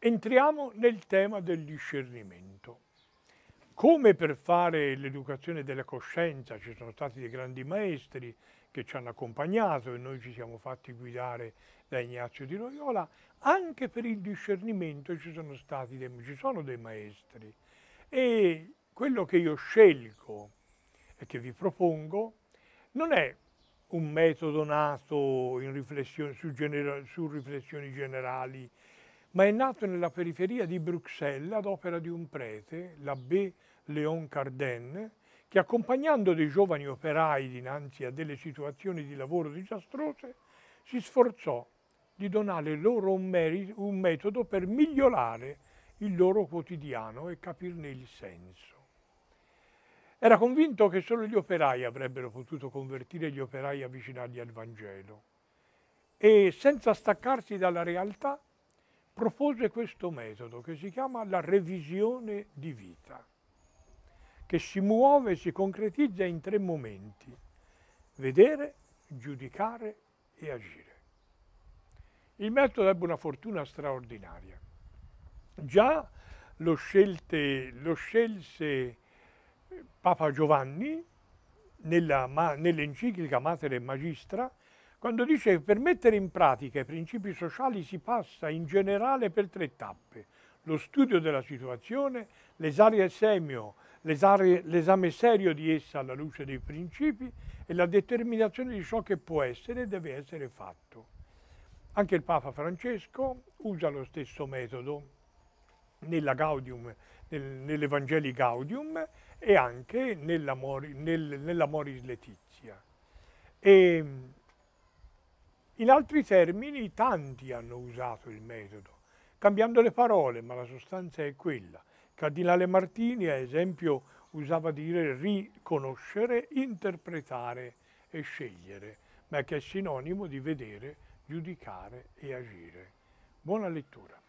Entriamo nel tema del discernimento. Come per fare l'educazione della coscienza ci sono stati dei grandi maestri che ci hanno accompagnato e noi ci siamo fatti guidare da Ignazio di Loyola, anche per il discernimento ci sono, stati dei, ci sono dei maestri. E quello che io scelgo e che vi propongo non è un metodo nato su, su riflessioni generali ma è nato nella periferia di Bruxelles ad opera di un prete, l'abbé Léon Carden, che accompagnando dei giovani operai dinanzi a delle situazioni di lavoro disastrose, si sforzò di donare loro un, merito, un metodo per migliorare il loro quotidiano e capirne il senso. Era convinto che solo gli operai avrebbero potuto convertire gli operai avvicinati al Vangelo e senza staccarsi dalla realtà propose questo metodo che si chiama la revisione di vita, che si muove e si concretizza in tre momenti, vedere, giudicare e agire. Il metodo ebbe una fortuna straordinaria. Già lo, scelte, lo scelse eh, Papa Giovanni nell'enciclica Mater e Magistra quando dice che per mettere in pratica i principi sociali si passa in generale per tre tappe, lo studio della situazione, l'esame semio, l'esame serio di essa alla luce dei principi e la determinazione di ciò che può essere e deve essere fatto. Anche il Papa Francesco usa lo stesso metodo nell'Evangelii Gaudium, nell Gaudium e anche nella, nel, nella Moris Letizia. E, in altri termini, tanti hanno usato il metodo, cambiando le parole, ma la sostanza è quella. Cardinale Martini, ad esempio, usava dire riconoscere, interpretare e scegliere, ma che è sinonimo di vedere, giudicare e agire. Buona lettura.